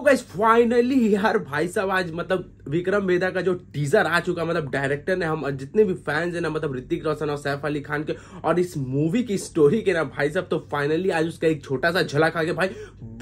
तो guys finally यार भाई साहब आज मतलब विक्रम वेदा का जो टीजर आ चुका मतलब डायरेक्टर ने हम जितने भी फैंस हैं ना मतलब ऋतिक रोशन और सैफ अली खान के और इस मूवी की स्टोरी के ना भाई साहब तो फाइनली आज उसका एक छोटा सा झलक आ गया भाई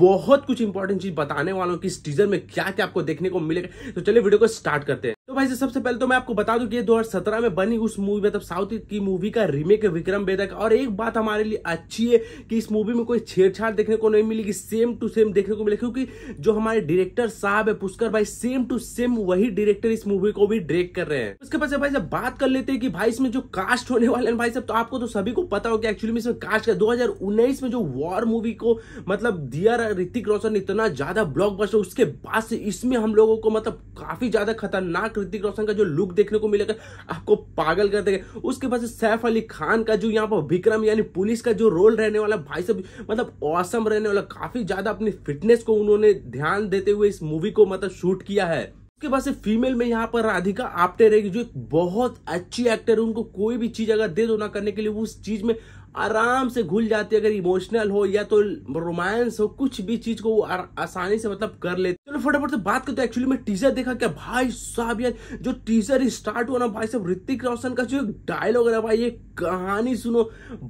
बहुत कुछ इंपॉर्टेंट चीज बताने वालों की इस टीजर में क्या क्या आपको देखने को मिलेगा तो चलिए वीडियो को स्टार्ट करते हैं तो भाई सबसे पहले तो मैं आपको बता दूं कि 2017 में बनी उस मूवी मतलब साउथ की मूवी का रीमेक है विक्रम बेदक और एक बात हमारे लिए अच्छी है कि इस मूवी में कोई छेड़छाड़ देखने को नहीं मिलेगी सेम टू सेम देखने को मिलेगी क्योंकि जो हमारे डायरेक्टर साहब है पुष्कर भाई सेम टू सेम वही डायरेक्टर इस मूवी को भी डायरेक्ट कर रहे हैं उसके पास भाई जब बात कर लेते हैं कि भाई इसमें जो कास्ट होने वाले भाई साहब तो आपको तो सभी को पता हो कि एक्चुअली में इसमें कास्ट का दो में जो वॉर मूवी को मतलब दिया ऋतिक रोशन इतना ज्यादा ब्लॉक उसके बाद से इसमें हम लोगों को मतलब काफी ज्यादा खतरनाक ऋतिक रोशन का जो लुक देखने को मिलेगा आपको पागल कर देगा उसके बाद सैफ अली खान का जो यहाँ पर विक्रम यानी पुलिस का जो रोल रहने वाला भाई सब मतलब औसम रहने वाला काफी ज्यादा अपनी फिटनेस को उन्होंने ध्यान देते हुए इस मूवी को मतलब शूट किया है उसके बाद से फीमेल में यहाँ पर राधिका आप्टे रहेगी जो एक बहुत अच्छी एक्टर है उनको कोई भी चीज अगर दे दो ना करने के लिए वो उस चीज में आराम से घुल जाती है अगर इमोशनल हो या तो रोमांस हो कुछ भी चीज को वो आसानी से मतलब कर लेती चलो फटाफट से बात करते एक्चुअली मैं टीजर देखा क्या भाई साहब यार जो टीजर स्टार्ट हुआ ना भाई साहब ऋतिक रोशन का जो डायलॉग है भाई ये कहानी सुनो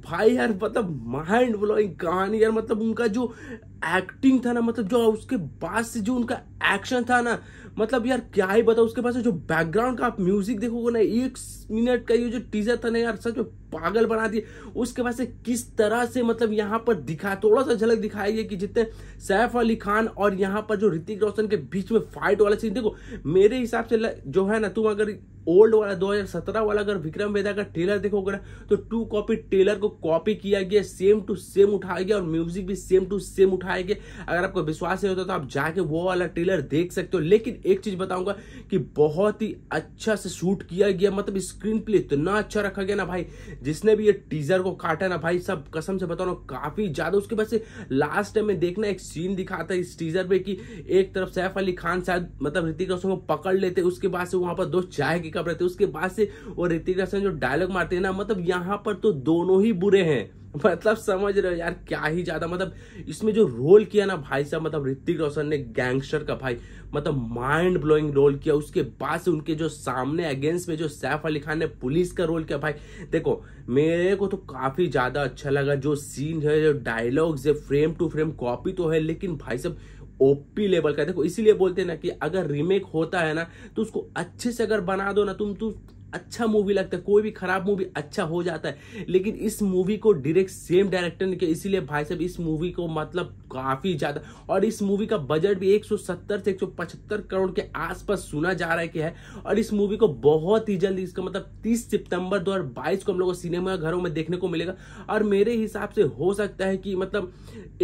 भाई यार मतलब माइंड ब्लोइंग कहानी यार मतलब उनका जो एक्टिंग था ना मतलब जो उसके बाद से जो उनका एक्शन था ना मतलब यार क्या ही बताओ उसके पास जो बैकग्राउंड का आप म्यूजिक देखोगे ना एक मिनट का ये जो टीजर था ना यार सच में पागल बना दिए उसके पास से किस तरह से मतलब यहाँ पर दिखा थोड़ा सा झलक दिखाई है कि जितने सैफ अली खान और यहाँ पर जो ऋतिक रोशन के बीच में फाइट वाला सीन देखो मेरे हिसाब से जो है ना तुम अगर ओल्ड वाला 2017 वाला अगर विक्रम वेदा का ट्रेलर देखोगे ना तो टू कॉपी ट्रेलर को कॉपी किया गया सेम टू सेम उठाया गया और म्यूजिक भी सेम टू सेम उठाया दिखाएंगे अगर आपको विश्वास नहीं होता तो आप जाके वो वाला ट्रेलर देख सकते हो लेकिन एक चीज बताऊंगा कि बहुत ही अच्छा से शूट किया गया मतलब स्क्रीन प्ले इतना अच्छा रखा गया ना भाई जिसने भी ये टीजर को काटा ना भाई सब कसम से बता रहा हूँ काफी ज्यादा उसके बाद लास्ट टाइम में देखना एक सीन दिखाता है इस टीजर पे की एक तरफ सैफ अली खान शायद मतलब ऋतिक रोशन को पकड़ लेते उसके बाद से वहां पर दो चाय की कप रहते उसके बाद से वो ऋतिक रोशन जो डायलॉग मारते हैं ना मतलब यहाँ पर तो दोनों ही बुरे हैं मतलब समझ रहे हो यार क्या ही ज्यादा मतलब इसमें जो रोल किया ना भाई साहब मतलब ऋतिक रोशन ने गैंगस्टर का भाई मतलब माइंड ब्लोइंग रोल किया उसके बाद से उनके जो सामने अगेंस्ट में जो सैफ अली खान ने पुलिस का रोल किया भाई देखो मेरे को तो काफी ज्यादा अच्छा लगा जो सीन है जो डायलॉग्स है फ्रेम टू फ्रेम कॉपी तो है लेकिन भाई साहब ओपी लेवल का देखो इसीलिए बोलते हैं ना कि अगर रीमेक होता है ना तो उसको अच्छे से अगर बना दो ना तुम तुम तो अच्छा मूवी लगता है कोई भी खराब मूवी अच्छा हो जाता है लेकिन इस मूवी को डायरेक्ट सेम डायरेक्टर ने किया इसीलिए भाई साहब इस मूवी को मतलब काफ़ी ज़्यादा और इस मूवी का बजट भी 170 से 175 करोड़ के आसपास सुना जा रहा है कि है और इस मूवी को बहुत ही जल्द इसका मतलब 30 सितंबर 2022 को हम लोग सिनेमा घरों में देखने को मिलेगा और मेरे हिसाब से हो सकता है कि मतलब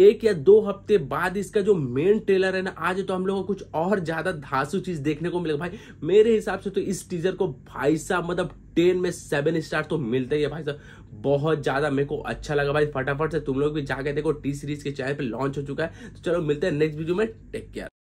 एक या दो हफ्ते बाद इसका जो मेन ट्रेलर है ना आज तो हम लोग को कुछ और ज़्यादा धासु चीज़ देखने को मिलेगा भाई मेरे हिसाब से तो इस टीजर को भाई साहब साहब मतलब टेन में सेवन स्टार तो मिलते ही है भाई साहब बहुत ज़्यादा मेरे को अच्छा लगा भाई फटाफट से तुम लोग भी जाके देखो टी सीरीज के चैनल पे लॉन्च हो चुका है तो चलो मिलते हैं नेक्स्ट वीडियो में टेक केयर